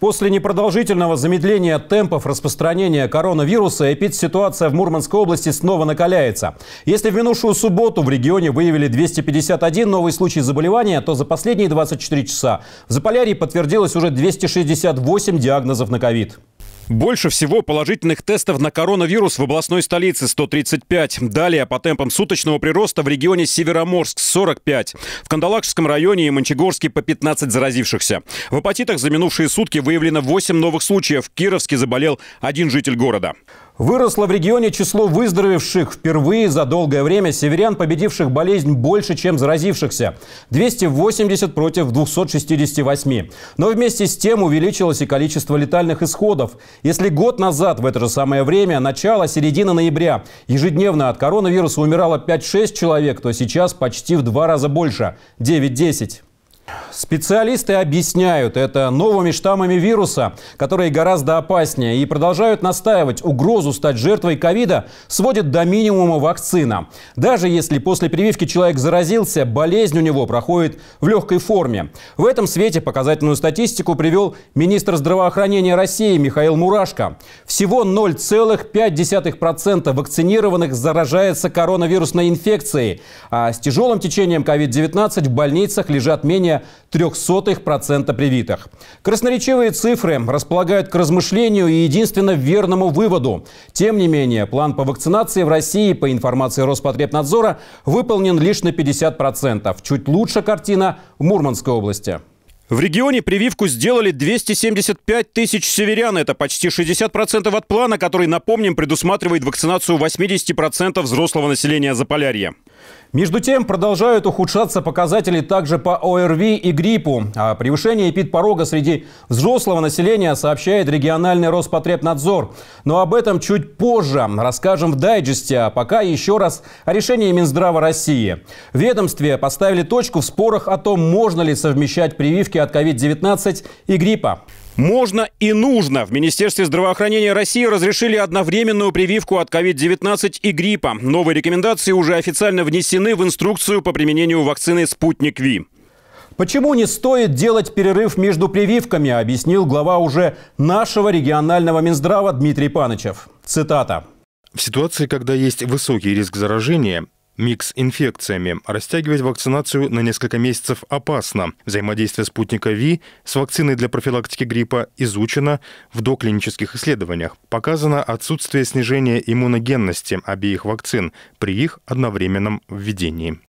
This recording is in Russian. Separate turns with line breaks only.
После непродолжительного замедления темпов распространения коронавируса эпидситуация в Мурманской области снова накаляется. Если в минувшую субботу в регионе выявили 251 новый случай заболевания, то за последние 24 часа в Заполярье подтвердилось уже 268 диагнозов на ковид. Больше всего положительных тестов на коронавирус в областной столице 135. Далее по темпам суточного прироста в регионе Североморск 45. В Кандалакшском районе и Мончегорске по 15 заразившихся. В Апатитах за минувшие сутки выявлено 8 новых случаев. В Кировске заболел один житель города. Выросло в регионе число выздоровевших впервые за долгое время северян, победивших болезнь больше, чем заразившихся. 280 против 268. Но вместе с тем увеличилось и количество летальных исходов. Если год назад в это же самое время, начало, середина ноября, ежедневно от коронавируса умирало 5-6 человек, то сейчас почти в два раза больше – 9-10. Специалисты объясняют это новыми штаммами вируса, которые гораздо опаснее, и продолжают настаивать, угрозу стать жертвой ковида сводит до минимума вакцина. Даже если после прививки человек заразился, болезнь у него проходит в легкой форме. В этом свете показательную статистику привел министр здравоохранения России Михаил Мурашко. Всего 0,5% вакцинированных заражается коронавирусной инфекцией, а с тяжелым течением COVID-19 в больницах лежат менее 0,03% привитых. Красноречивые цифры располагают к размышлению и единственно верному выводу. Тем не менее, план по вакцинации в России, по информации Роспотребнадзора, выполнен лишь на 50%. Чуть лучше картина в Мурманской области. В регионе прививку сделали 275 тысяч северян. Это почти 60% от плана, который, напомним, предусматривает вакцинацию 80% взрослого населения Заполярья. Между тем продолжают ухудшаться показатели также по ОРВИ и гриппу. О а превышении эпидпорога среди взрослого населения сообщает региональный Роспотребнадзор. Но об этом чуть позже расскажем в дайджесте, а пока еще раз о решении Минздрава России. В ведомстве поставили точку в спорах о том, можно ли совмещать прививки от COVID-19 и гриппа. Можно и нужно. В Министерстве здравоохранения России разрешили одновременную прививку от COVID-19 и гриппа. Новые рекомендации уже официально внесены в инструкцию по применению вакцины «Спутник Ви». Почему не стоит делать перерыв между прививками, объяснил глава
уже нашего регионального Минздрава Дмитрий Панычев. Цитата. В ситуации, когда есть высокий риск заражения, Микс инфекциями. Растягивать вакцинацию на несколько месяцев опасно. Взаимодействие спутника ВИ с вакциной для профилактики гриппа изучено в доклинических исследованиях. Показано отсутствие снижения иммуногенности обеих вакцин при их одновременном введении.